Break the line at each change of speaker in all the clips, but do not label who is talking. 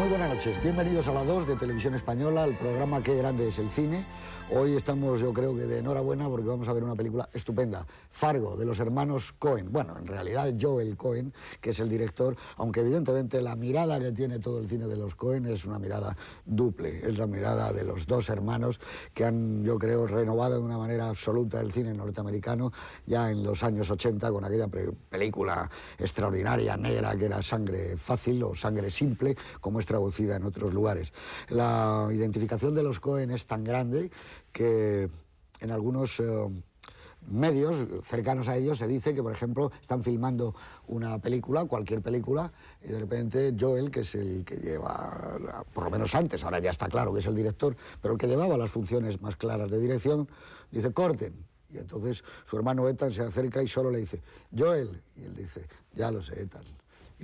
Muy buenas noches, bienvenidos a la 2 de Televisión Española, el programa Qué grande es el cine. Hoy estamos yo creo que de enhorabuena porque vamos a ver una película estupenda, Fargo, de los hermanos Cohen. Bueno, en realidad Joel Cohen, que es el director, aunque evidentemente la mirada que tiene todo el cine de los Cohen es una mirada duple, es la mirada de los dos hermanos que han yo creo renovado de una manera absoluta el cine norteamericano ya en los años 80 con aquella película extraordinaria negra que era Sangre Fácil o Sangre Simple, como esta traducida en otros lugares. La identificación de los Cohen es tan grande que en algunos... Eh, medios cercanos a ellos se dice que, por ejemplo, están filmando una película, cualquier película, y de repente Joel, que es el que lleva, por lo menos antes, ahora ya está claro que es el director, pero el que llevaba las funciones más claras de dirección, dice, corten. Y entonces su hermano Ethan se acerca y solo le dice, Joel. Y él dice, ya lo sé, Ethan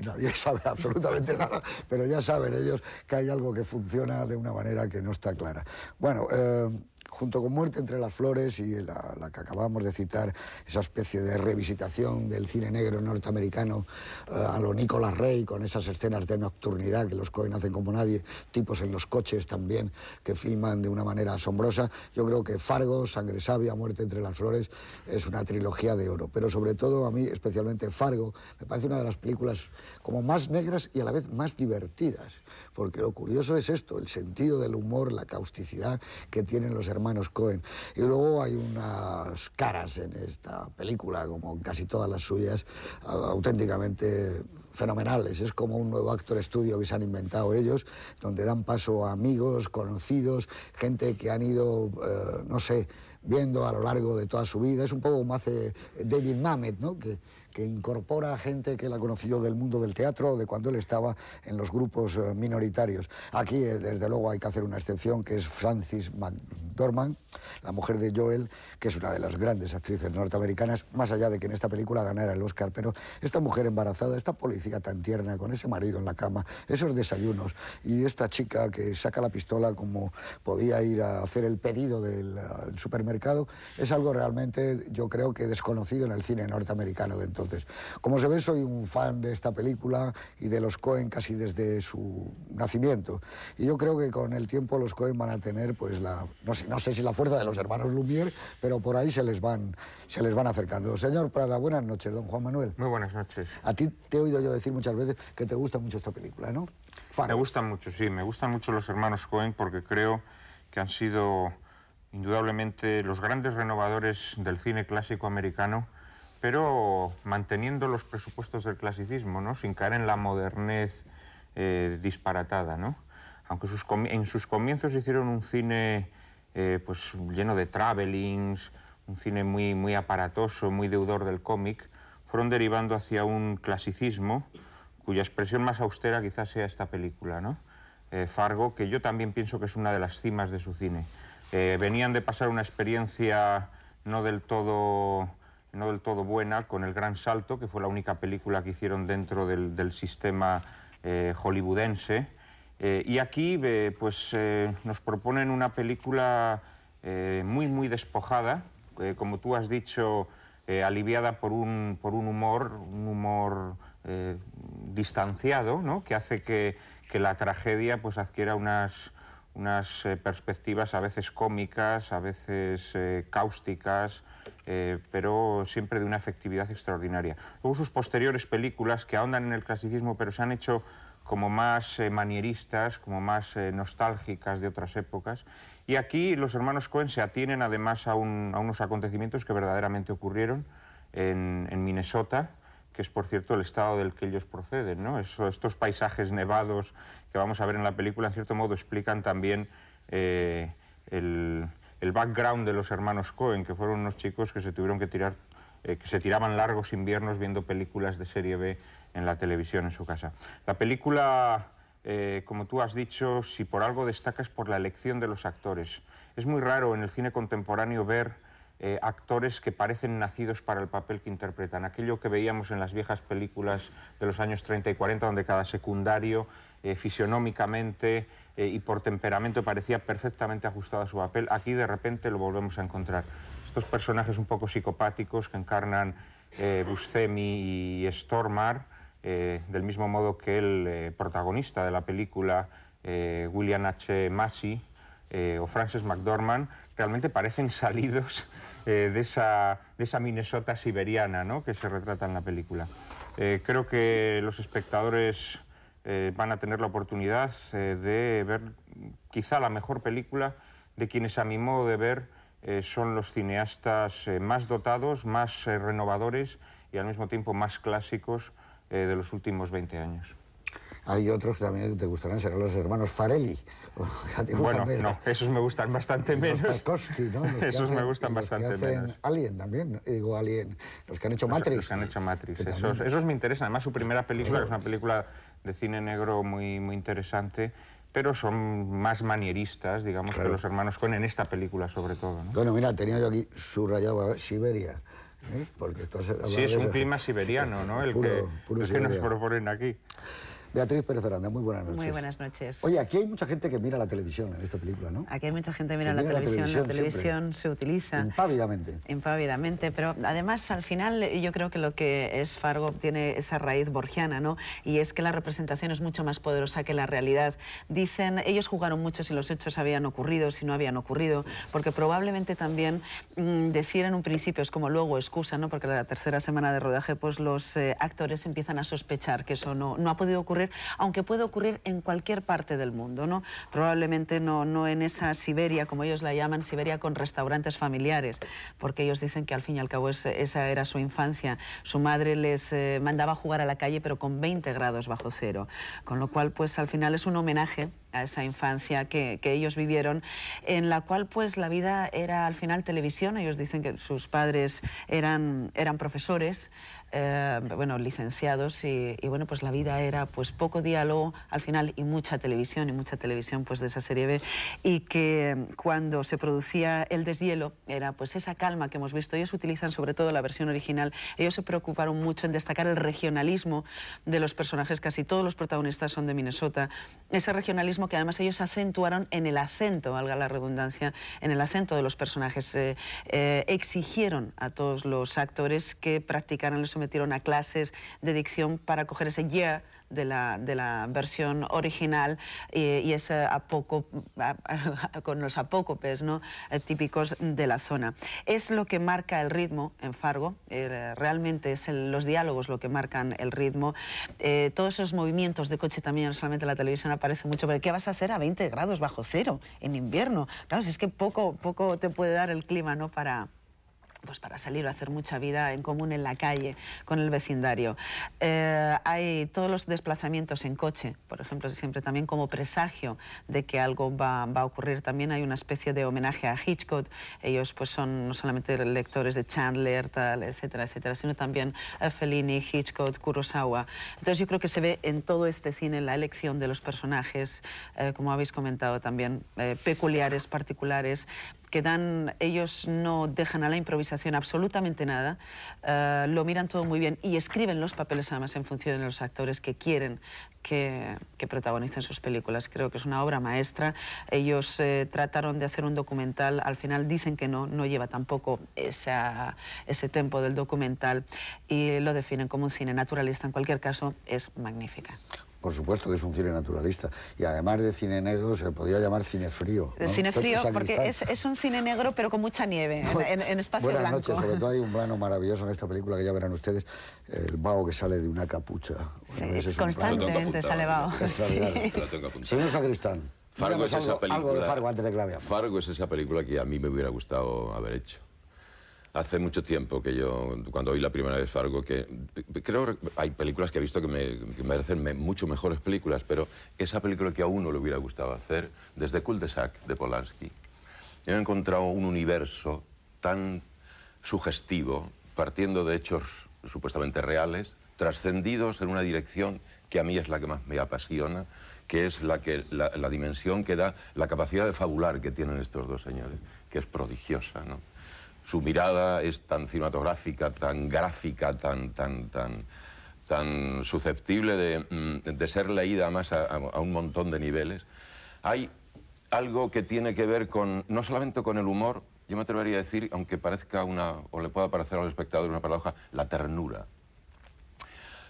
nadie sabe absolutamente nada, pero ya saben ellos que hay algo que funciona de una manera que no está clara. Bueno. Eh, junto con Muerte entre las Flores y la, que acabamos de citar, esa especie de revisitación del cine negro norteamericano eh, a lo Nicolas Rey, con esas escenas de nocturnidad que los Cohen hacen como nadie, tipos en los coches también que filman de una manera asombrosa. Yo creo que Fargo, Sangre Sabia, Muerte entre las Flores es una trilogía de oro, pero sobre todo a mí, especialmente Fargo, me parece una de las películas como más negras y a la vez más divertidas, porque lo curioso es esto, el sentido del humor, la causticidad que tienen los hermanos Cohen. Y luego hay unas caras en esta película, como casi todas las suyas, auténticamente fenomenales. Es como un nuevo actor estudio que se han inventado ellos, donde dan paso a amigos, conocidos, gente que han ido, eh, no sé, viendo a lo largo de toda su vida. Es un poco como hace David Mamet, ¿no? que, que incorpora a gente que la ha conocido del mundo del teatro, de cuando él estaba en los grupos eh, minoritarios. Aquí, eh, desde luego, hay que hacer una excepción, que es Francis McDormand, la mujer de Joel, que es una de las grandes actrices norteamericanas, más allá de que en esta película ganara el Oscar. Pero esta mujer embarazada, esta policía, tan tierna, con ese marido en la cama, esos desayunos, y esta chica que saca la pistola como podía ir a hacer el pedido del supermercado, es algo realmente, yo creo que desconocido en el cine norteamericano de entonces. Como se ve, soy un fan de esta película y de los Cohen casi desde su nacimiento, y yo creo que con el tiempo los Cohen van a tener, pues, la, no sé, no sé si la fuerza de los hermanos Lumière, pero por ahí se les van, se les van acercando. Señor Prada, buenas noches, don Juan Manuel. Muy buenas noches. A ti te he oído yo decir muchas veces que te gusta mucho esta película, ¿no?
Me gusta mucho, sí, me gustan mucho los hermanos Cohen porque creo que han sido indudablemente los grandes renovadores del cine clásico americano, pero manteniendo los presupuestos del clasicismo, ¿no? Sin caer en la modernez eh, disparatada, ¿no? Aunque en sus comienzos hicieron un cine eh, pues, lleno de travelings, un cine muy, muy aparatoso, muy deudor del cómic, fueron derivando hacia un clasicismo cuya expresión más austera quizás sea esta película, ¿no? Eh, Fargo, que yo también pienso que es una de las cimas de su cine. Eh, venían de pasar una experiencia no del todo no del todo buena con El Gran Salto, que fue la única película que hicieron dentro del, sistema eh, hollywoodense. y aquí pues, nos proponen una película muy, muy despojada, como tú has dicho, eh, aliviada por un, por un humor, un humor eh, distanciado, que hace que, la tragedia pues, adquiera unas, unas eh, perspectivas a veces cómicas, a veces cáusticas, pero siempre de una efectividad extraordinaria. Luego sus posteriores películas que ahondan en el clasicismo, pero se han hecho como más eh, manieristas, como más eh, nostálgicas de otras épocas. Y aquí los hermanos Cohen se atienen además a, unos acontecimientos que verdaderamente ocurrieron en, Minnesota, que es por cierto el estado del que ellos proceden. ¿no? Eso, estos paisajes nevados que vamos a ver en la película, en cierto modo, explican también eh, el, background de los hermanos Cohen, que fueron unos chicos que se tuvieron que tirar que se tiraban largos inviernos viendo películas de serie B en la televisión en su casa. La película, eh, como tú has dicho, si por algo destaca es por la elección de los actores. Es muy raro en el cine contemporáneo ver eh, actores que parecen nacidos para el papel que interpretan. Aquello que veíamos en las viejas películas de los años 30 y 40, donde cada secundario eh, fisionómicamente y por temperamento parecía perfectamente ajustado a su papel, aquí de repente lo volvemos a encontrar. Estos personajes un poco psicopáticos que encarnan Buscemi y Stormar eh, del mismo modo que el eh, protagonista de la película, eh, William H. Massey o Frances McDormand, realmente parecen salidos de esa, de, esa, Minnesota siberiana ¿no? que se retrata en la película. creo que los espectadores van a tener la oportunidad de ver quizá la mejor película de quienes a mi modo de ver son los cineastas más dotados, más renovadores y al mismo tiempo más clásicos eh, de los últimos 20 años.
Hay otros que también te gustarán, serán los hermanos Farelli. bueno, no, esos me gustan bastante menos. ¿no? esos me gustan bastante menos. Alien también, digo Alien, los que han hecho Matrix. Los que han hecho Matrix, esos,
me interesan. Además, su primera película es una película de cine negro muy, muy interesante pero son más manieristas, digamos, que los hermanos con en esta película sobre todo.
Bueno, mira, tenía yo aquí subrayado Siberia. ¿eh?
Sí, es un clima siberiano, ¿no? el que nos proponen aquí.
Beatriz Pérez Aranda, muy buenas noches. Muy buenas
noches. Oye, aquí
hay mucha gente que mira la televisión en esta película, ¿no?
Aquí hay mucha gente que mira, la, televisión, la, televisión, se utiliza. Impávidamente. Impávidamente, pero además al final yo creo que lo que es Fargo tiene esa raíz borgiana, ¿no? Y es que la representación es mucho más poderosa que la realidad. Dicen, ellos jugaron mucho si los hechos habían ocurrido, si no habían ocurrido, porque probablemente también mm, decir en un principio es como luego excusa, ¿no? Porque la tercera semana de rodaje, pues los eh, actores empiezan a sospechar que eso no, no ha podido ocurrir aunque puede ocurrir en cualquier parte del mundo, ¿no? Probablemente no, no en esa Siberia, como ellos la llaman, Siberia con restaurantes familiares, porque ellos dicen que al fin y al cabo esa era su infancia. Su madre les eh, mandaba a jugar a la calle, pero con 20 grados bajo cero. Con lo cual, pues al final es un homenaje esa infancia que, ellos vivieron, en la cual pues la vida era al final televisión, ellos dicen que sus padres eran, eran profesores, eh, bueno, licenciados y, y, bueno, pues la vida era pues poco diálogo al final y mucha televisión y mucha televisión pues de esa serie B y que cuando se producía el deshielo era pues esa calma que hemos visto, ellos utilizan sobre todo la versión original, ellos se preocuparon mucho en destacar el regionalismo de los personajes, casi todos los protagonistas son de Minnesota, ese regionalismo que además ellos acentuaron en el acento, valga la redundancia, en el acento de los personajes. Eh, eh, exigieron a todos los actores que practicaran, les sometieron a clases de dicción para coger ese yeah de la, versión original eh, y, es eh, a poco, con los apócopes ¿no? Eh, típicos de la zona. Es lo que marca el ritmo en Fargo, realmente es los diálogos lo que marcan el ritmo. todos esos movimientos de coche también, no solamente la televisión aparece mucho, pero ¿qué vas a hacer a 20 grados bajo cero en invierno? Claro, si es que poco, poco te puede dar el clima ¿no? para, pues para salir o hacer mucha vida en común en la calle, con el vecindario. Eh, hay todos los desplazamientos en coche, por ejemplo, siempre también como presagio de que algo va, a ocurrir. También hay una especie de homenaje a Hitchcock. Ellos pues son no solamente lectores de Chandler, tal, etcétera, etcétera, sino también Fellini, Hitchcock, Kurosawa. Entonces yo creo que se ve en todo este cine la elección de los personajes, eh, como habéis comentado también, eh, peculiares, particulares, que dan, ellos no dejan a la improvisación absolutamente nada, eh, lo miran todo muy bien y escriben los papeles además en función de los actores que quieren que, protagonicen sus películas. Creo que es una obra maestra. Ellos eh, trataron de hacer un documental, al final dicen que no, no lleva tampoco ese tempo del documental y lo definen como un cine naturalista. En cualquier caso, es magnífica
por supuesto que es un cine naturalista. Y además de cine negro se podía llamar cine frío. Cine frío, porque es,
es, un cine negro pero con mucha nieve, en, en, espacio Buenas blanco. Noches. sobre
todo hay un plano maravilloso en esta película que ya verán ustedes, el vaho que sale de una capucha. constantemente sale vaho. Señor Sacristán. Fargo algo, de Fargo
antes de Fargo es esa película que a mí me hubiera gustado haber hecho. Hace mucho tiempo que yo, cuando oí la primera vez Fargo, que creo hay películas que he visto que me, mucho mejores películas, pero esa película que a uno le hubiera gustado hacer, desde Cul-de-Sac de Polanski, he encontrado un universo tan sugestivo, partiendo de hechos supuestamente reales, trascendidos en una dirección que a mí es la que más me apasiona, que es la, que, la, dimensión que da la capacidad de fabular que tienen estos dos señores, que es prodigiosa. ¿no? su mirada es tan cinematográfica, tan gráfica, tan, tan, tan, tan susceptible de, mm, ser leída más a, un montón de niveles. Hay algo que tiene que ver con, no solamente con el humor, yo me atrevería a decir, aunque parezca una, o le pueda parecer al espectador una paradoja, la ternura.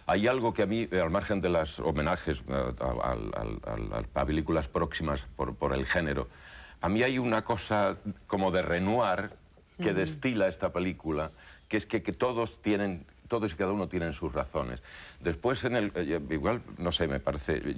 Hay algo que a mí, al margen de los homenajes eh, a, películas próximas por, por el género, a mí hay una cosa como de renuar que destila esta película, que es que, que todos tienen todos y cada uno tienen sus razones. Después, en el, eh, igual, no sé, me parece,